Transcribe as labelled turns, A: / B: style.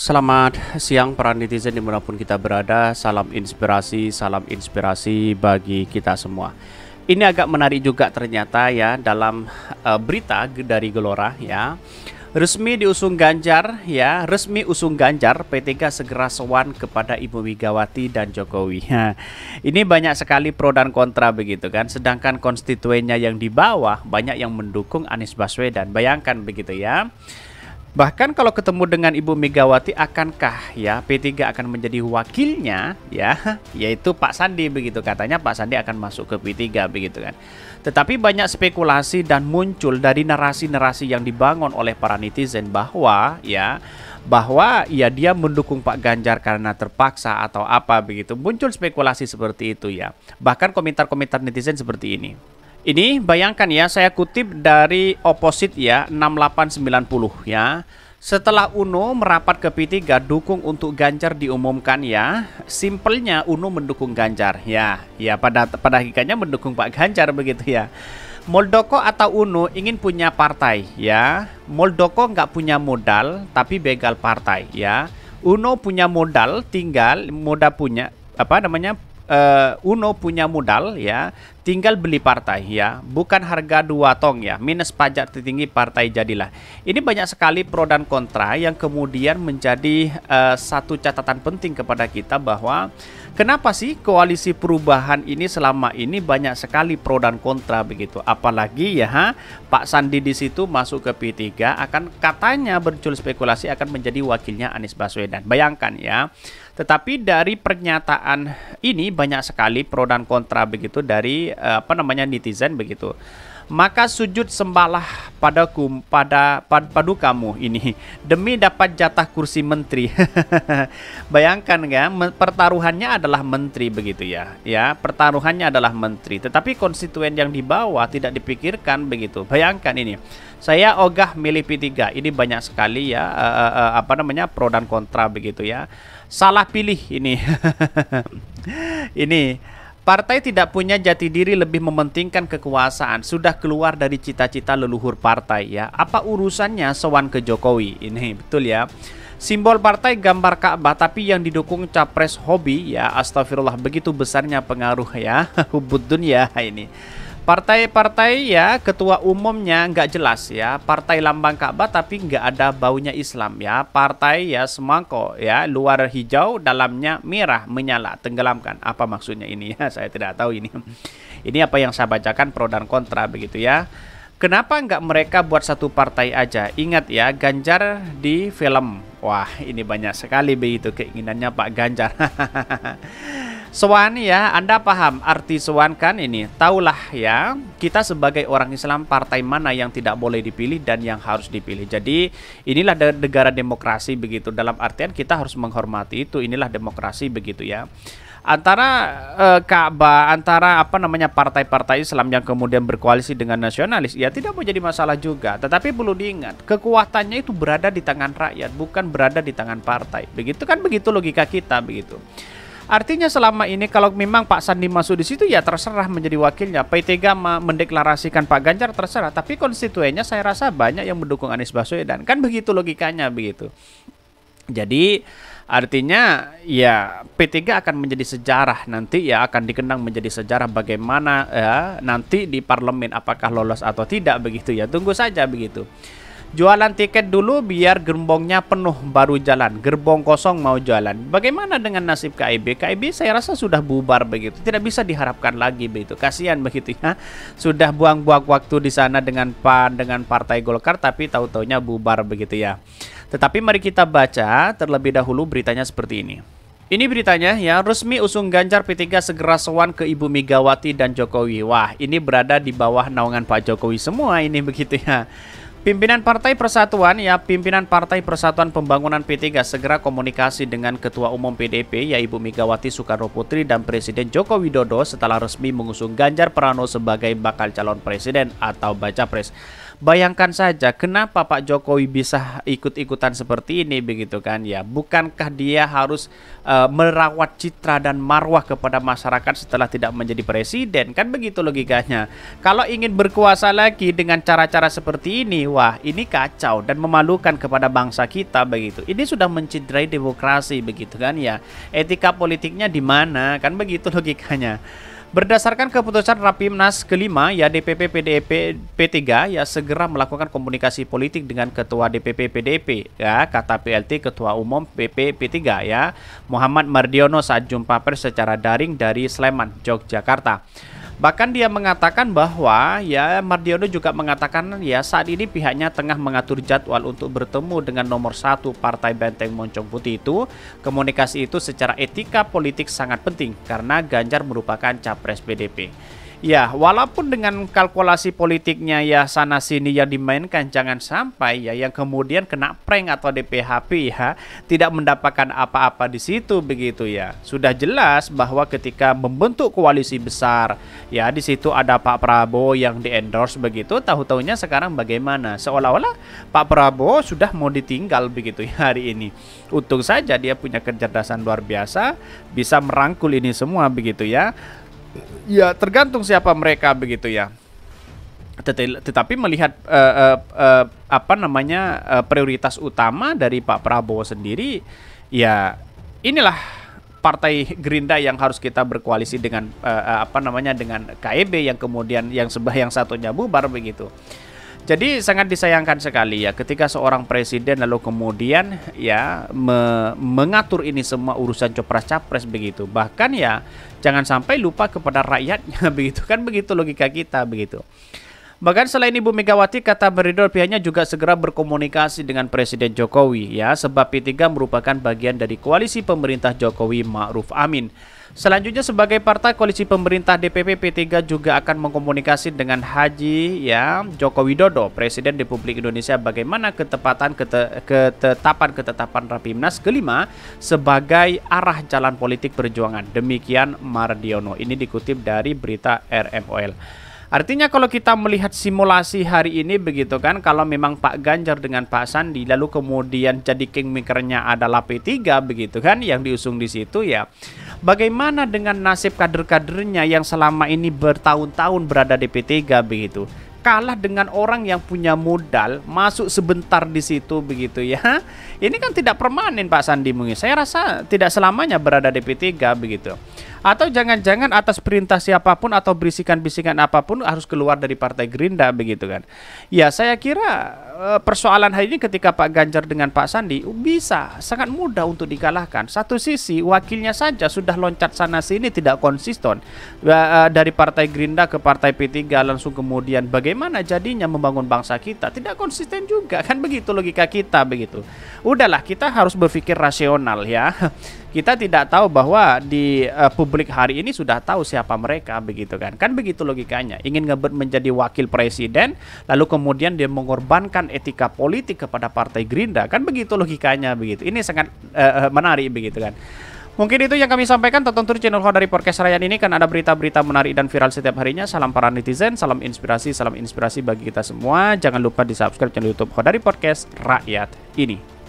A: Selamat siang para netizen dimanapun kita berada Salam inspirasi, salam inspirasi bagi kita semua Ini agak menarik juga ternyata ya dalam uh, berita dari Gelora ya Resmi diusung Ganjar ya, resmi usung Ganjar P3 segera sewan kepada Ibu Megawati dan Jokowi. Ini banyak sekali pro dan kontra begitu kan. Sedangkan konstituennya yang di bawah banyak yang mendukung Anies Baswedan. Bayangkan begitu ya. Bahkan kalau ketemu dengan Ibu Megawati akankah ya P3 akan menjadi wakilnya ya yaitu Pak Sandi begitu katanya Pak Sandi akan masuk ke P3 begitu kan. Tetapi banyak spekulasi dan muncul dari narasi-narasi yang dibangun oleh para netizen bahwa ya bahwa ya dia mendukung Pak Ganjar karena terpaksa atau apa begitu. Muncul spekulasi seperti itu ya. Bahkan komentar-komentar netizen seperti ini. Ini bayangkan ya, saya kutip dari Oposit ya, 6890 ya. Setelah Uno merapat ke P3, dukung untuk Ganjar diumumkan ya. Simpelnya Uno mendukung Ganjar ya. Ya pada pada hakikatnya mendukung Pak Ganjar begitu ya. Moldoko atau Uno ingin punya partai ya. Moldoko nggak punya modal tapi begal partai ya. Uno punya modal tinggal modal punya apa namanya uh, Uno punya modal ya, tinggal beli partai ya, bukan harga dua tong ya, minus pajak tertinggi partai jadilah. Ini banyak sekali pro dan kontra yang kemudian menjadi uh, satu catatan penting kepada kita bahwa kenapa sih koalisi perubahan ini selama ini banyak sekali pro dan kontra begitu. Apalagi ya ha, Pak Sandi di situ masuk ke P3 akan katanya bercul spekulasi akan menjadi wakilnya Anies Baswedan. Bayangkan ya. Tetapi dari pernyataan ini banyak sekali pro dan kontra begitu dari eh, apa namanya netizen begitu maka sujud sembahlah padaku pada pad, kamu ini demi dapat jatah kursi menteri. Bayangkan ya, pertaruhannya adalah menteri begitu ya. Ya, pertaruhannya adalah menteri, tetapi konstituen yang di bawah tidak dipikirkan begitu. Bayangkan ini. Saya ogah milih P3. Ini banyak sekali ya uh, uh, uh, apa namanya pro dan kontra begitu ya. Salah pilih ini. ini Partai tidak punya jati diri lebih mementingkan kekuasaan. Sudah keluar dari cita-cita leluhur partai ya. Apa urusannya sowan ke Jokowi? Ini betul ya. Simbol partai gambar Ka'bah tapi yang didukung capres hobi ya. Astagfirullah begitu besarnya pengaruh ya. Hubud dunia ini. Partai-partai ya ketua umumnya nggak jelas ya Partai lambang Ka'bah tapi nggak ada baunya Islam ya Partai ya semangko ya luar hijau dalamnya merah menyala tenggelamkan Apa maksudnya ini ya saya tidak tahu ini Ini apa yang saya bacakan pro dan kontra begitu ya Kenapa nggak mereka buat satu partai aja Ingat ya Ganjar di film Wah ini banyak sekali begitu keinginannya Pak Ganjar Sowan ya, Anda paham arti sowan kan ini? Taulah ya, kita sebagai orang Islam partai mana yang tidak boleh dipilih dan yang harus dipilih. Jadi inilah negara demokrasi begitu. Dalam artian kita harus menghormati itu. Inilah demokrasi begitu ya antara eh, Ka'bah, antara apa namanya partai-partai Islam yang kemudian berkoalisi dengan nasionalis, ya tidak mau jadi masalah juga. Tetapi perlu diingat, kekuatannya itu berada di tangan rakyat, bukan berada di tangan partai. Begitu kan begitu logika kita begitu. Artinya selama ini kalau memang Pak Sandi masuk di situ ya terserah menjadi wakilnya. P3 mendeklarasikan Pak Ganjar terserah, tapi konstituennya saya rasa banyak yang mendukung Anies Baswedan. Kan begitu logikanya begitu. Jadi Artinya ya P3 akan menjadi sejarah nanti ya akan dikenang menjadi sejarah bagaimana ya nanti di parlemen apakah lolos atau tidak begitu ya tunggu saja begitu jualan tiket dulu biar gerbongnya penuh baru jalan gerbong kosong mau jalan bagaimana dengan nasib KIB KIB saya rasa sudah bubar begitu tidak bisa diharapkan lagi begitu kasihan begitu ya sudah buang-buang waktu di sana dengan PAN dengan Partai Golkar tapi tahu-taunya bubar begitu ya tetapi mari kita baca terlebih dahulu beritanya seperti ini ini beritanya ya, resmi usung Ganjar P3 segera sowan ke Ibu Megawati dan Jokowi. Wah, ini berada di bawah naungan Pak Jokowi semua ini begitu ya. Pimpinan Partai Persatuan, ya pimpinan Partai Persatuan Pembangunan P3 segera komunikasi dengan Ketua Umum PDP, Ibu Megawati Soekarno Putri dan Presiden Joko Widodo setelah resmi mengusung Ganjar Pranowo sebagai bakal calon presiden atau baca pres. Bayangkan saja kenapa Pak Jokowi bisa ikut-ikutan seperti ini begitu kan ya. Bukankah dia harus uh, merawat citra dan marwah kepada masyarakat setelah tidak menjadi presiden? Kan begitu logikanya. Kalau ingin berkuasa lagi dengan cara-cara seperti ini, wah ini kacau dan memalukan kepada bangsa kita begitu. Ini sudah mencederai demokrasi begitu kan ya. Etika politiknya di mana? Kan begitu logikanya. Berdasarkan keputusan Rapimnas kelima, ya DPP PDP P3 ya segera melakukan komunikasi politik dengan Ketua DPP PDP, ya kata PLT Ketua Umum PP P3 ya Muhammad Mardiono saat jumpa pers secara daring dari Sleman, Yogyakarta. Bahkan dia mengatakan bahwa ya Mardiono juga mengatakan ya saat ini pihaknya tengah mengatur jadwal untuk bertemu dengan nomor satu Partai Benteng Moncong Putih itu. Komunikasi itu secara etika politik sangat penting karena Ganjar merupakan capres PDP. Ya, walaupun dengan kalkulasi politiknya ya sana sini yang dimainkan jangan sampai ya yang kemudian kena prank atau DPHP ya tidak mendapatkan apa-apa di situ begitu ya. Sudah jelas bahwa ketika membentuk koalisi besar ya di situ ada Pak Prabowo yang di-endorse begitu, tahu-tahunya sekarang bagaimana? Seolah-olah Pak Prabowo sudah mau ditinggal begitu ya hari ini. Untung saja dia punya kecerdasan luar biasa bisa merangkul ini semua begitu ya ya tergantung siapa mereka begitu ya tetapi melihat uh, uh, uh, apa namanya uh, prioritas utama dari Pak Prabowo sendiri ya inilah partai Gerindra yang harus kita berkoalisi dengan uh, apa namanya dengan KIB e yang kemudian yang sebah yang satunya bubar begitu. Jadi sangat disayangkan sekali ya ketika seorang presiden lalu kemudian ya me mengatur ini semua urusan copras capres begitu. Bahkan ya jangan sampai lupa kepada rakyatnya begitu kan begitu logika kita begitu. Bahkan selain Ibu Megawati kata Beridol pihaknya juga segera berkomunikasi dengan Presiden Jokowi ya sebab P3 merupakan bagian dari koalisi pemerintah Jokowi Ma'ruf Amin. Selanjutnya sebagai partai koalisi pemerintah DPP P3 juga akan mengkomunikasi dengan Haji ya Joko Widodo, Presiden Republik Indonesia bagaimana ketepatan kete, ketetapan ketetapan Rapimnas kelima sebagai arah jalan politik perjuangan. Demikian Mardiono. Ini dikutip dari berita RMOL. Artinya kalau kita melihat simulasi hari ini begitu kan kalau memang Pak Ganjar dengan Pak Sandi lalu kemudian jadi kingmakernya adalah P3 begitu kan yang diusung di situ ya. Bagaimana dengan nasib kader-kadernya yang selama ini bertahun-tahun berada di P3 begitu? kalah dengan orang yang punya modal masuk sebentar di situ begitu ya. Ini kan tidak permanen Pak Sandi mungkin. Saya rasa tidak selamanya berada di P3 begitu. Atau jangan-jangan atas perintah siapapun atau berisikan bisikan apapun harus keluar dari Partai Gerindra begitu kan. Ya saya kira eh, persoalan hari ini ketika Pak Ganjar dengan Pak Sandi bisa sangat mudah untuk dikalahkan. Satu sisi wakilnya saja sudah loncat sana sini tidak konsisten eh, eh, dari Partai Gerindra ke Partai P3 langsung kemudian bagaimana jadinya membangun bangsa kita tidak konsisten juga kan begitu logika kita begitu. Udahlah kita harus berpikir rasional ya kita tidak tahu bahwa di uh, publik hari ini sudah tahu siapa mereka begitu kan kan begitu logikanya ingin ngebet menjadi wakil presiden lalu kemudian dia mengorbankan etika politik kepada partai Gerindra kan begitu logikanya begitu ini sangat uh, menarik begitu kan Mungkin itu yang kami sampaikan. Tonton terus channel Ho dari Podcast Rakyat ini kan ada berita-berita menarik dan viral setiap harinya. Salam para netizen, salam inspirasi, salam inspirasi bagi kita semua. Jangan lupa di-subscribe channel YouTube Ho dari Podcast Rakyat ini.